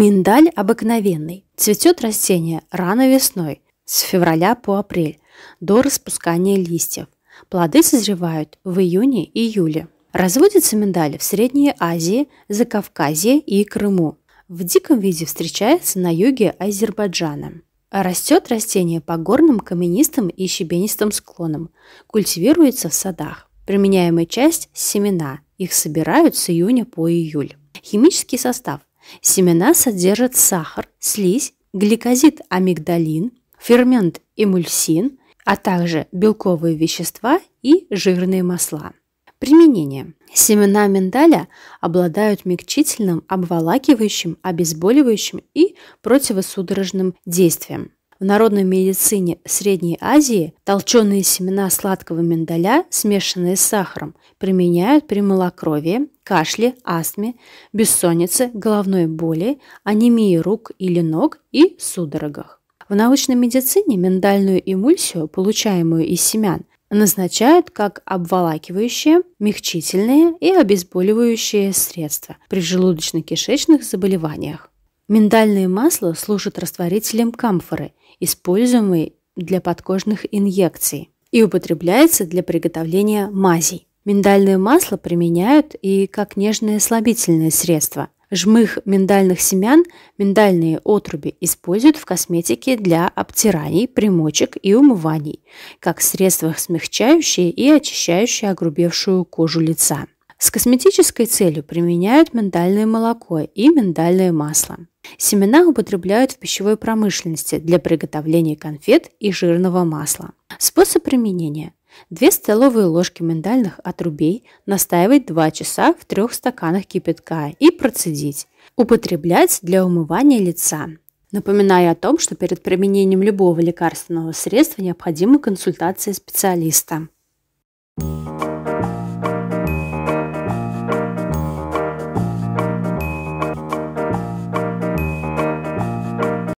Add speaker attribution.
Speaker 1: Миндаль обыкновенный. Цветет растение рано весной, с февраля по апрель, до распускания листьев. Плоды созревают в июне и июле. Разводится миндаль в Средней Азии, Закавказье и Крыму. В диком виде встречается на юге Азербайджана. Растет растение по горным, каменистым и щебенистым склонам. Культивируется в садах. Применяемая часть – семена. Их собирают с июня по июль. Химический состав Семена содержат сахар, слизь, гликозид амигдалин, фермент эмульсин, а также белковые вещества и жирные масла. Применение. Семена миндаля обладают мягчительным, обволакивающим, обезболивающим и противосудорожным действием. В народной медицине Средней Азии толченые семена сладкого миндаля, смешанные с сахаром, применяют при малокровии, кашле, астме, бессоннице, головной боли, анемии рук или ног и судорогах. В научной медицине миндальную эмульсию, получаемую из семян, назначают как обволакивающее, мягчительные и обезболивающее средство при желудочно-кишечных заболеваниях. Миндальное масло служит растворителем камфоры, используемой для подкожных инъекций и употребляется для приготовления мазей. Миндальное масло применяют и как нежное слабительное средство. Жмых миндальных семян, миндальные отруби используют в косметике для обтираний, примочек и умываний, как средствах смягчающие и очищающие огрубевшую кожу лица. С косметической целью применяют миндальное молоко и миндальное масло. Семена употребляют в пищевой промышленности для приготовления конфет и жирного масла. Способ применения. 2 столовые ложки миндальных отрубей настаивать 2 часа в 3 стаканах кипятка и процедить. Употреблять для умывания лица. Напоминаю о том, что перед применением любого лекарственного средства необходима консультация специалиста.